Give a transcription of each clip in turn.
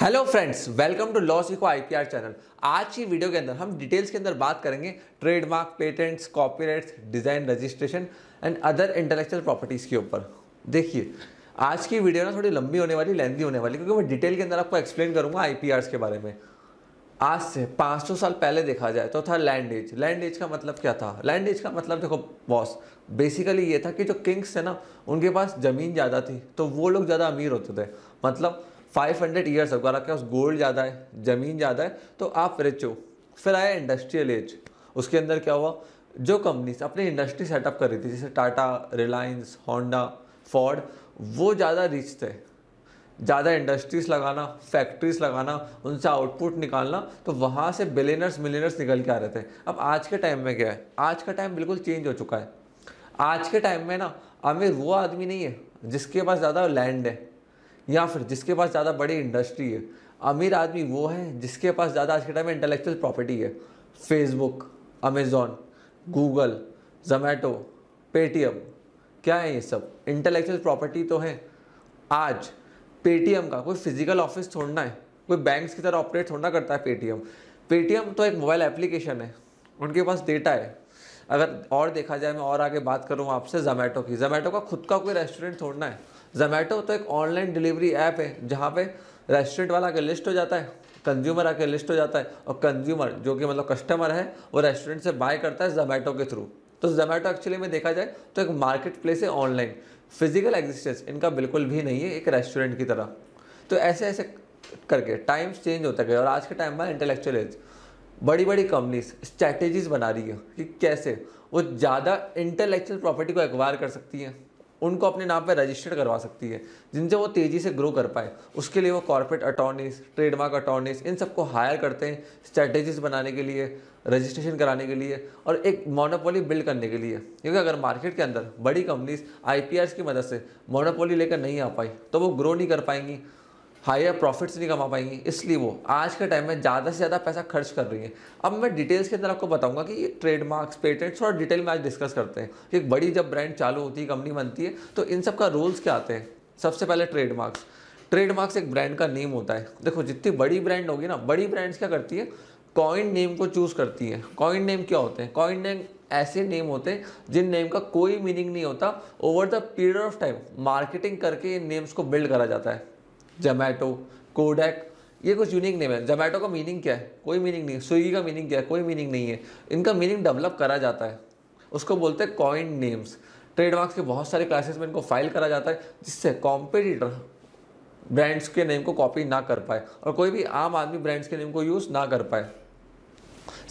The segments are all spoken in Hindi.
hello friends welcome to law सीखो आईपीआर चैनल आज की वीडियो के अंदर हम डिटेल्स के अंदर बात करेंगे trademark patents copyrights design registration and other intellectual properties के ऊपर देखिए आज की वीडियो ना थोड़ी लंबी होने वाली लेंदी होने वाली क्योंकि मैं डिटेल के अंदर आपको एक्सप्लेन करूंगा आई के बारे में आज से पाँच सौ साल पहले देखा जाए तो था लैंड एज लैंड एज का मतलब क्या था लैंड एज का मतलब देखो बॉस बेसिकली ये था कि जो किंग्स थे ना उनके पास ज़मीन ज़्यादा थी तो वो लोग ज़्यादा अमीर होते थे मतलब फाइव हंड्रेड ईयर्स अगर आपके पास गोल्ड ज़्यादा है ज़मीन ज़्यादा है तो आप रिच हो फिर आया इंडस्ट्रियल एज उसके अंदर क्या हुआ जो कंपनीज अपनी इंडस्ट्री सेटअप कर रही थी जैसे टाटा रिलायंस होंडा फॉर्ड वो ज़्यादा रिच थे ज़्यादा इंडस्ट्रीज़ लगाना फैक्ट्रीज़ लगाना उनसे आउटपुट निकालना तो वहाँ से बिलेनर्स मिलेनर्स निकल के आ रहे थे अब आज के टाइम में क्या है आज का टाइम बिल्कुल चेंज हो चुका है आज के टाइम में ना अमीर वो आदमी नहीं है जिसके पास ज़्यादा लैंड है या फिर जिसके पास ज़्यादा बड़ी इंडस्ट्री है अमीर आदमी वो है जिसके पास ज़्यादा आज के टाइम में इंटेलेक्चुअल प्रॉपर्टी है Facebook Amazon Google Zomato Paytm क्या है ये सब इंटेलेक्चुअल प्रॉपर्टी तो है आज पेटीएम का कोई फिजिकल ऑफिस छोड़ना है कोई बैंक्स की तरह ऑपरेट थोड़ा करता है पेटीएम पेटीएम तो एक मोबाइल एप्लीकेशन है उनके पास डेटा है अगर और देखा जाए मैं और आगे बात करूँ आपसे जोमेटो की जोमेटो का खुद का कोई रेस्टोरेंट छोड़ना है जोमेटो तो एक ऑनलाइन डिलीवरी ऐप है जहाँ पे रेस्टोरेंट वाला आके लिस्ट हो जाता है कंज्यूमर आके लिस्ट हो जाता है और कंज्यूमर जो कि मतलब कस्टमर है वो रेस्टोरेंट से बाय करता है जोमेटो के थ्रू तो जोमेटो एक्चुअली में देखा जाए तो एक मार्केट प्लेस है ऑनलाइन फिजिकल एग्जिस्टेंस इनका बिल्कुल भी नहीं है एक रेस्टोरेंट की तरह तो ऐसे ऐसे करके टाइम्स चेंज होता गया और आज के टाइम में इंटेलेक्चुअल एज बड़ी बड़ी कंपनीज स्ट्रैटेजीज बना रही है कि कैसे वो ज़्यादा इंटेलेक्चुअल प्रॉपर्टी को एक्वायर कर सकती हैं उनको अपने नाम पर रजिस्टर्ड करवा सकती है जिनसे वो तेज़ी से ग्रो कर पाए उसके लिए वो कॉर्पोरेट अटॉर्नीस ट्रेडमार्क अटॉर्नीस इन सबको हायर करते हैं स्ट्रेटेजीज बनाने के लिए रजिस्ट्रेशन कराने के लिए और एक मोनोपोली बिल्ड करने के लिए क्योंकि अगर मार्केट के अंदर बड़ी कंपनीज आई की मदद से मोनोपोली लेकर नहीं आ पाई तो वो ग्रो नहीं कर पाएंगी हायर प्रॉफिट्स नहीं कमा पाएंगी इसलिए वो आज के टाइम में ज़्यादा से ज़्यादा पैसा खर्च कर रही हैं अब मैं डिटेल्स के अंदर आपको बताऊंगा कि ये ट्रेडमार्क्स पेटेंट्स और डिटेल में आज डिस्कस करते हैं एक बड़ी जब ब्रांड चालू होती है कंपनी बनती है तो इन सब का रूल्स क्या आते हैं सबसे पहले ट्रेडमार्क्स ट्रेडमार्क्स एक ब्रांड का नेम होता है देखो जितनी बड़ी ब्रांड होगी ना बड़ी ब्रांड्स क्या करती है कॉइन नेम को चूज़ करती है कॉइन नेम क्या होते हैं कॉइन नेम ऐसे नेम होते हैं जिन नेम का कोई मीनिंग नहीं होता over the period of time marketing करके इन नेम्स को बिल्ड करा जाता है जोमैटो कोडेक ये कुछ यूनिक नेम है जोमेटो का मीनिंग क्या है कोई मीनिंग नहीं स्विगी का मीनिंग क्या है कोई मीनिंग नहीं है इनका मीनिंग डेवलप करा जाता है उसको बोलते हैं कॉइन नेम्स ट्रेडमार्क्स के बहुत सारे क्लासेस में इनको फाइल करा जाता है जिससे कॉम्पिटिटर ब्रांड्स के नेम को कॉपी ना कर पाए और कोई भी आम आदमी ब्रांड्स के नेम को यूज़ ना कर पाए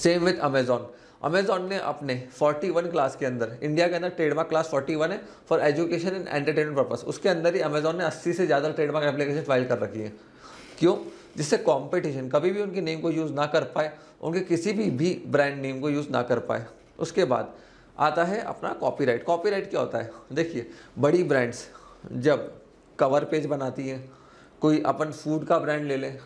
सेम विथ अमेजॉन अमेजॉन ने अपने 41 क्लास के अंदर इंडिया के अंदर ट्रेडमार्क क्लास 41 है for education and entertainment purpose उसके अंदर ही अमेजॉन ने 80 से ज़्यादा ट्रेडमार्क एप्लीकेशन फाइल कर रखी है क्यों जिससे कंपटीशन कभी भी उनके नेम को यूज़ ना कर पाए उनके किसी भी भी ब्रांड नेम को यूज़ ना कर पाए उसके बाद आता है अपना कॉपीराइट कॉपीराइट क्या होता है देखिए बड़ी ब्रांड्स जब कवर पेज बनाती हैं कोई अपन फूड का ब्रांड ले लें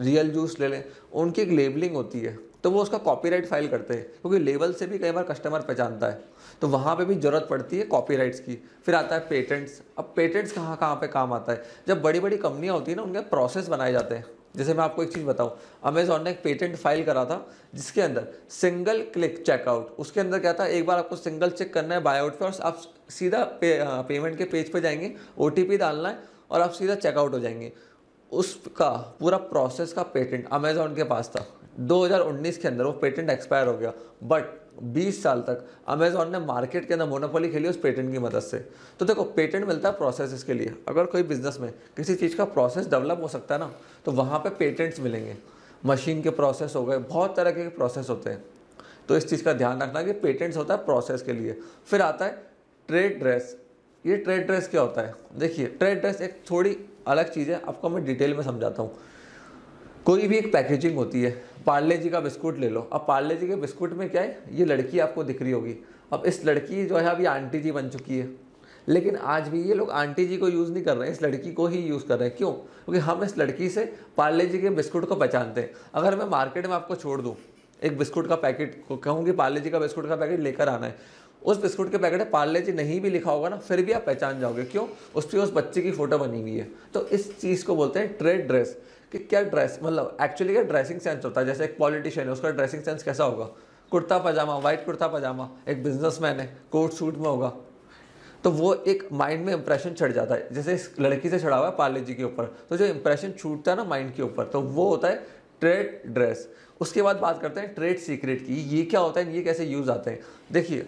रियल जूस ले लें उनकी एक लेबलिंग होती है तो वो उसका कॉपीराइट फाइल करते हैं क्योंकि लेवल से भी कई बार कस्टमर पहचानता है तो वहाँ पे भी ज़रूरत पड़ती है कॉपीराइट्स की फिर आता है पेटेंट्स अब पेटेंट्स कहाँ कहाँ पे काम आता है जब बड़ी बड़ी कंपनियाँ होती हैं ना उनके प्रोसेस बनाए जाते हैं जैसे मैं आपको एक चीज़ बताऊँ अमेजोन ने एक पेटेंट फाइल करा था जिसके अंदर सिंगल क्लिक चेकआउट उसके अंदर क्या था एक बार आपको सिंगल चेक करना है बायआउट पर और आप सीधा पे, पेमेंट के पेज पर जाएंगे ओ डालना है और आप सीधा चेकआउट हो जाएंगे उसका पूरा प्रोसेस का पेटेंट अमेजोन के पास था 2019 के अंदर वो पेटेंट एक्सपायर हो गया बट 20 साल तक अमेजोन ने मार्केट के अंदर मोनोपोली खेली उस पेटेंट की मदद से तो देखो पेटेंट मिलता है प्रोसेस के लिए अगर कोई बिजनेस में किसी चीज़ का प्रोसेस डेवलप हो सकता है ना तो वहाँ पे पेटेंट्स मिलेंगे मशीन के प्रोसेस हो गए बहुत तरह के प्रोसेस होते हैं तो इस चीज़ का ध्यान रखना कि पेटेंट्स होता है प्रोसेस के लिए फिर आता है ट्रेड ड्रेस ये ट्रेड ड्रेस क्या होता है देखिए ट्रेड ड्रेस एक थोड़ी अलग चीज़ है आपको मैं डिटेल में समझाता हूँ कोई भी एक पैकेजिंग होती है पार्ले जी का बिस्कुट ले लो अब पार्ले जी के बिस्कुट में क्या है ये लड़की आपको दिख रही होगी अब इस लड़की जो है अभी आंटी जी बन चुकी है लेकिन आज भी ये लोग आंटी जी को यूज़ नहीं कर रहे हैं इस लड़की को ही यूज़ कर रहे हैं क्यों क्योंकि हम इस लड़की से पार्ले जी के बिस्कुट को पहचानते हैं अगर मैं मार्केट में आपको छोड़ दूँ एक बिस्कुट का पैकेट को कहूँगी पार्ले जी का बिस्कुट का पैकेट लेकर आना है उस बिस्कुट के पैकेट में पार्ले जी नहीं भी लिखा होगा ना फिर भी आप पहचान जाओगे क्यों उस पर उस बच्चे की फ़ोटो बनी हुई है तो इस चीज़ को बोलते हैं ट्रेड ड्रेस कि क्या ड्रेस मतलब एक्चुअली क्या ड्रेसिंग सेंस होता है जैसे एक पॉलिटिशियन है उसका ड्रेसिंग सेंस कैसा होगा कुर्ता पजामा वाइट कुर्ता पजामा एक बिजनेसमैन है कोट सूट में होगा तो वो एक माइंड में इंप्रेशन चढ़ जाता है जैसे इस लड़की से चढ़ा हुआ है पार्ले जी के ऊपर तो जो इंप्रेशन छूटता है ना माइंड के ऊपर तो वो होता है ट्रेड ड्रेस उसके बाद बात करते हैं ट्रेड सीक्रेट की ये क्या होता है ये कैसे यूज़ आते हैं देखिए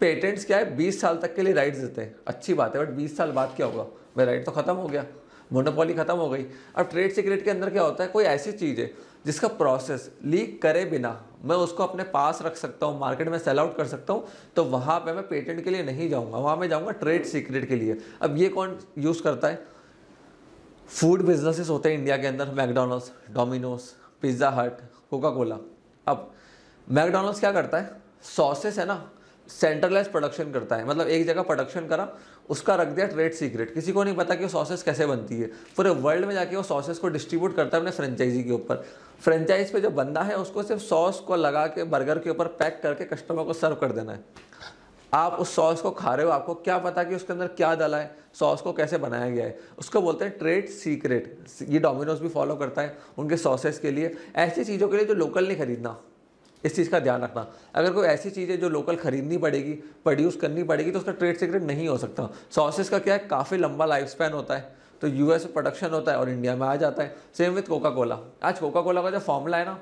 पेटेंट्स क्या है 20 साल तक के लिए राइट्स देते हैं अच्छी बात है बट बीस साल बाद क्या होगा मेरा राइट तो ख़त्म हो गया मोनोपोली खत्म हो गई अब ट्रेड सीक्रेट के अंदर क्या होता है कोई ऐसी चीज़ है जिसका प्रोसेस लीक करे बिना मैं उसको अपने पास रख सकता हूँ मार्केट में सेल आउट कर सकता हूँ तो वहाँ पे मैं पेटेंट के लिए नहीं जाऊँगा वहाँ मैं जाऊँगा ट्रेड सीक्रेट के लिए अब ये कौन यूज़ करता है फूड बिजनेसेस होते हैं इंडिया के अंदर McDonald's Domino's Pizza Hut Coca Cola अब मैकडोनल्ड्स क्या करता है सॉसेस है ना सेंट्रलाइज प्रोडक्शन करता है मतलब एक जगह प्रोडक्शन करा उसका रख दिया ट्रेड सीक्रेट किसी को नहीं पता कि वो सॉसेस कैसे बनती है पूरे वर्ल्ड में जाके वो सॉसेस को डिस्ट्रीब्यूट करता है अपने फ्रेंचाइजी के ऊपर फ्रेंचाइज पे जो बंदा है उसको सिर्फ सॉस को लगा के बर्गर के ऊपर पैक करके कस्टमर को सर्व कर देना है आप उस सॉस को खा रहे हो आपको क्या पता कि उसके अंदर क्या डाला है सॉस को कैसे बनाया गया है उसको बोलते हैं ट्रेड सीक्रेट ये डोमिनोज भी फॉलो करता है उनके सॉसेस के लिए ऐसी चीज़ों के लिए जो लोकल नहीं खरीदना इस चीज़ का ध्यान रखना अगर कोई ऐसी चीज़ है जो लोकल खरीदनी पड़ेगी प्रोड्यूस करनी पड़ेगी तो उसका ट्रेड सीक्रेट नहीं हो सकता सॉसेस का क्या है काफ़ी लंबा लाइफ स्पैन होता है तो यूएस में प्रोडक्शन होता है और इंडिया में आ जाता है सेम विथ कोका कोला आज कोका कोला का जो फॉर्मूला है ना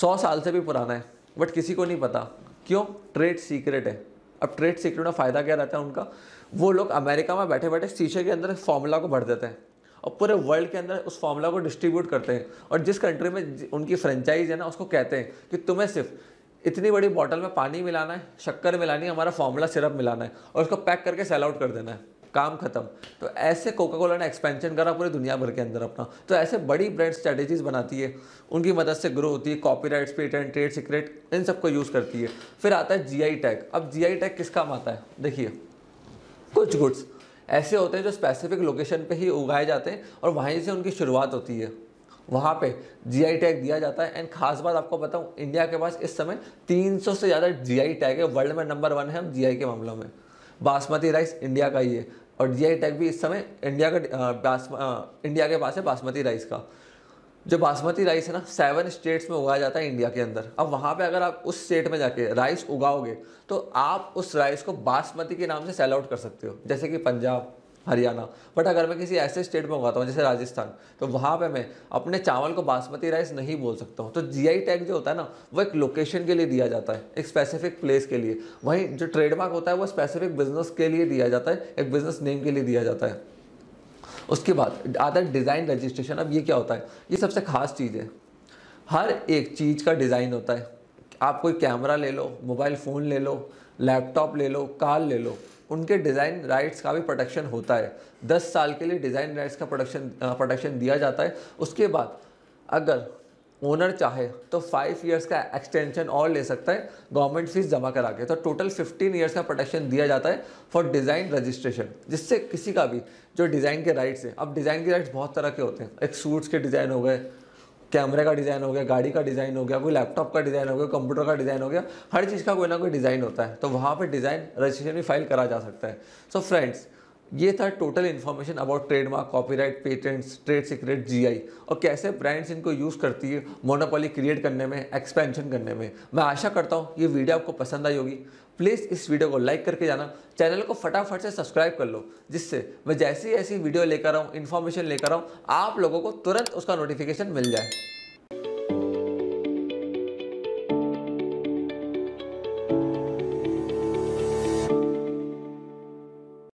सौ साल से भी पुराना है बट किसी को नहीं पता क्यों ट्रेड सीक्रेट है अब ट्रेड सीक्रेट में फ़ायदा क्या रहता है उनका वो लोग अमेरिका में बैठे बैठे शीशे के अंदर फॉर्मूला को भर देते हैं और पूरे वर्ल्ड के अंदर उस फॉर्मूला को डिस्ट्रीब्यूट करते हैं और जिस कंट्री में उनकी फ्रेंचाइज है ना उसको कहते हैं कि तुम्हें सिर्फ इतनी बड़ी बॉटल में पानी मिलाना है शक्कर मिलानी है हमारा फार्मूला सिरप मिलाना है और उसको पैक करके सेल आउट कर देना है काम खत्म तो ऐसे कोका कोला ने एक्सपेंशन करा पूरी दुनिया भर के अंदर अपना तो ऐसे बड़ी ब्रांड स्ट्रेटेजीज बनाती है उनकी मदद से ग्रो होती है copyrights patent trade secret इन सबको यूज़ करती है फिर आता है जी आई टैग अब जी आई टैग किस काम आता है देखिए कुछ गुड्स ऐसे होते हैं जो स्पेसिफिक लोकेशन पे ही उगाए जाते हैं और वहीं से उनकी शुरुआत होती है वहाँ पे जीआई टैग दिया जाता है एंड खास बात आपको बताऊँ इंडिया के पास इस समय 300 से ज़्यादा जीआई टैग है वर्ल्ड में नंबर वन है हम जीआई के मामलों में बासमती राइस इंडिया का ही है और जीआई टैग भी इस समय इंडिया का इंडिया के पास है बासमती राइस का जो बासमती राइस है ना सेवन स्टेट्स में उगाया जाता है इंडिया के अंदर अब वहाँ पे अगर आप उस स्टेट में जाके राइस उगाओगे तो आप उस राइस को बासमती के नाम से सेल आउट कर सकते हो जैसे कि पंजाब हरियाणा बट अगर मैं किसी ऐसे स्टेट में उगाता हूँ जैसे राजस्थान तो वहाँ पे मैं अपने चावल को बासमती राइस नहीं बोल सकता हूँ तो जीआई टैग जो होता है ना वो एक लोकेशन के लिए दिया जाता है एक स्पेसिफिक प्लेस के लिए वहीं जो ट्रेडमार्क होता है वो स्पेसिफिक बिजनेस के लिए दिया जाता है एक बिजनेस नेम के लिए दिया जाता है उसके बाद आता है डिज़ाइन रजिस्ट्रेशन अब ये क्या होता है ये सबसे खास चीज़ है हर एक चीज़ का डिज़ाइन होता है आप कोई कैमरा ले लो मोबाइल फ़ोन ले लो लैपटॉप ले लो कार ले लो उनके डिज़ाइन राइट्स का भी प्रोटेक्शन होता है दस साल के लिए डिज़ाइन राइट्स का प्रोटेक्शन प्रोटेक्शन दिया जाता है उसके बाद अगर ओनर चाहे तो फाइव ईयर्स का एक्सटेंशन और ले सकता है गवर्नमेंट फीस जमा करा के तो टोटल फिफ्टीन ईयर्स का प्रोटेक्शन दिया जाता है फॉर डिज़ाइन रजिस्ट्रेशन जिससे किसी का भी जो डिज़ाइन के राइट्स हैं अब डिज़ाइन के राइट्स बहुत तरह के होते हैं एक सूट्स के डिज़ाइन हो गए कैमरे का डिज़ाइन हो गया गाड़ी का डिज़ाइन हो गया कोई लैपटॉप का डिज़ाइन हो गया कंप्यूटर का डिज़ाइन हो गया हर चीज़ का कोई ना कोई डिज़ाइन होता है तो वहाँ पर डिज़ाइन रजिस्ट्रेशन भी फाइल करा जा सकता है सो so फ्रेंड्स ये था total information about trademark copyright patents trade secret GI और कैसे ब्रांड्स इनको यूज़ करती है मोनोपोली क्रिएट करने में एक्सपेंशन करने में मैं आशा करता हूँ ये वीडियो आपको पसंद आई होगी प्लीज़ इस वीडियो को लाइक करके जाना चैनल को फटाफट से सब्सक्राइब कर लो जिससे मैं जैसी ऐसी वीडियो लेकर आऊँ इन्फॉर्मेशन लेकर आऊँ आप लोगों को तुरंत उसका नोटिफिकेशन मिल जाए